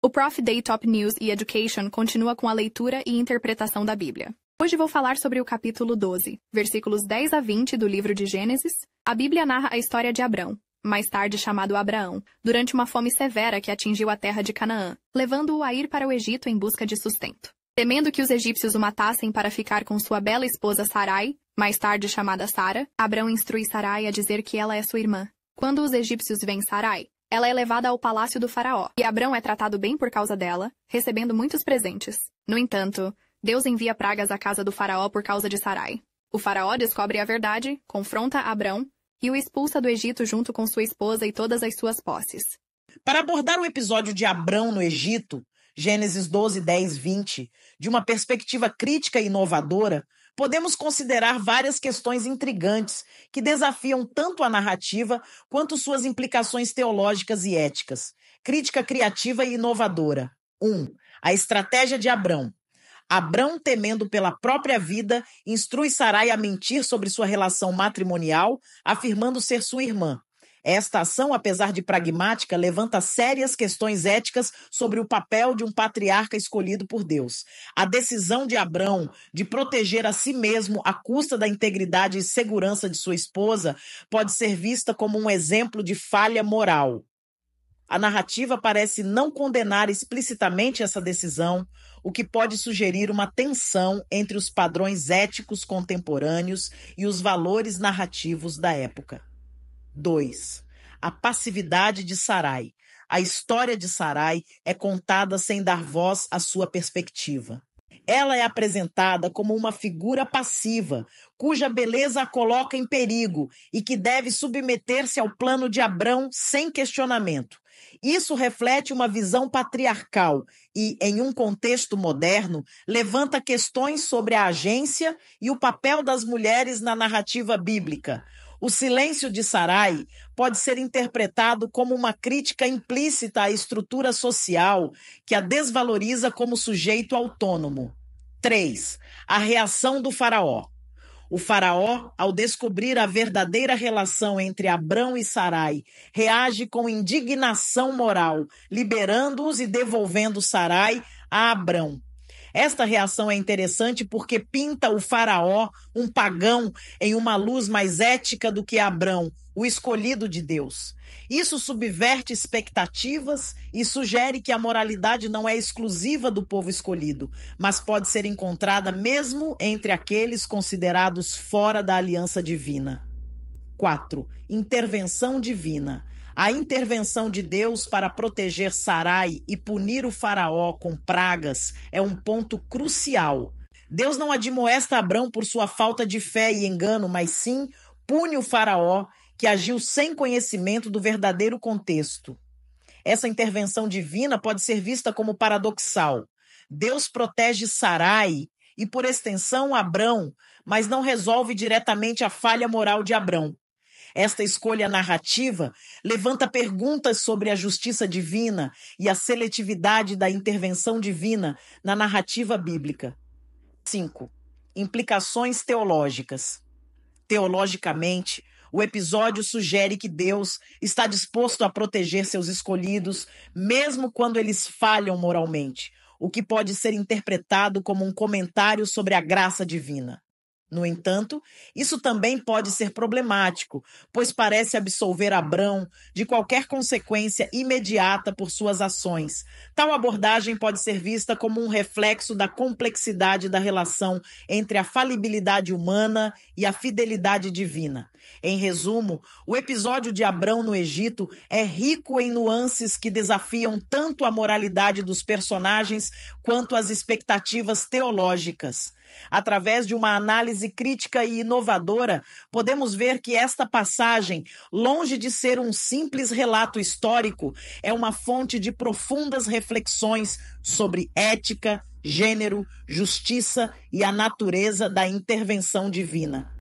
O Prof. Day Top News e Education continua com a leitura e interpretação da Bíblia. Hoje vou falar sobre o capítulo 12, versículos 10 a 20 do livro de Gênesis. A Bíblia narra a história de Abrão, mais tarde chamado Abraão, durante uma fome severa que atingiu a terra de Canaã, levando-o a ir para o Egito em busca de sustento. Temendo que os egípcios o matassem para ficar com sua bela esposa Sarai, mais tarde chamada Sara, Abrão instrui Sarai a dizer que ela é sua irmã. Quando os egípcios veem Sarai, ela é levada ao palácio do faraó, e Abrão é tratado bem por causa dela, recebendo muitos presentes. No entanto, Deus envia pragas à casa do faraó por causa de Sarai. O faraó descobre a verdade, confronta Abrão e o expulsa do Egito junto com sua esposa e todas as suas posses. Para abordar o episódio de Abrão no Egito, Gênesis 12, 10, 20, de uma perspectiva crítica e inovadora, podemos considerar várias questões intrigantes que desafiam tanto a narrativa quanto suas implicações teológicas e éticas. Crítica criativa e inovadora. 1. Um, a estratégia de Abrão. Abrão, temendo pela própria vida, instrui Sarai a mentir sobre sua relação matrimonial, afirmando ser sua irmã. Esta ação, apesar de pragmática, levanta sérias questões éticas sobre o papel de um patriarca escolhido por Deus. A decisão de Abrão de proteger a si mesmo à custa da integridade e segurança de sua esposa pode ser vista como um exemplo de falha moral. A narrativa parece não condenar explicitamente essa decisão, o que pode sugerir uma tensão entre os padrões éticos contemporâneos e os valores narrativos da época. 2. A passividade de Sarai. A história de Sarai é contada sem dar voz à sua perspectiva. Ela é apresentada como uma figura passiva, cuja beleza a coloca em perigo e que deve submeter-se ao plano de Abrão sem questionamento. Isso reflete uma visão patriarcal e, em um contexto moderno, levanta questões sobre a agência e o papel das mulheres na narrativa bíblica. O silêncio de Sarai pode ser interpretado como uma crítica implícita à estrutura social que a desvaloriza como sujeito autônomo. 3. A reação do faraó. O faraó, ao descobrir a verdadeira relação entre Abrão e Sarai, reage com indignação moral, liberando-os e devolvendo Sarai a Abrão, esta reação é interessante porque pinta o faraó, um pagão, em uma luz mais ética do que Abrão, o escolhido de Deus. Isso subverte expectativas e sugere que a moralidade não é exclusiva do povo escolhido, mas pode ser encontrada mesmo entre aqueles considerados fora da aliança divina. 4. Intervenção divina. A intervenção de Deus para proteger Sarai e punir o faraó com pragas é um ponto crucial. Deus não admoesta Abrão por sua falta de fé e engano, mas sim pune o faraó que agiu sem conhecimento do verdadeiro contexto. Essa intervenção divina pode ser vista como paradoxal. Deus protege Sarai e, por extensão, Abrão, mas não resolve diretamente a falha moral de Abrão. Esta escolha narrativa levanta perguntas sobre a justiça divina e a seletividade da intervenção divina na narrativa bíblica. 5. Implicações teológicas. Teologicamente, o episódio sugere que Deus está disposto a proteger seus escolhidos, mesmo quando eles falham moralmente, o que pode ser interpretado como um comentário sobre a graça divina. No entanto, isso também pode ser problemático, pois parece absolver Abrão de qualquer consequência imediata por suas ações. Tal abordagem pode ser vista como um reflexo da complexidade da relação entre a falibilidade humana e a fidelidade divina. Em resumo, o episódio de Abrão no Egito é rico em nuances que desafiam tanto a moralidade dos personagens quanto as expectativas teológicas. Através de uma análise crítica e inovadora, podemos ver que esta passagem, longe de ser um simples relato histórico, é uma fonte de profundas reflexões sobre ética, gênero, justiça e a natureza da intervenção divina.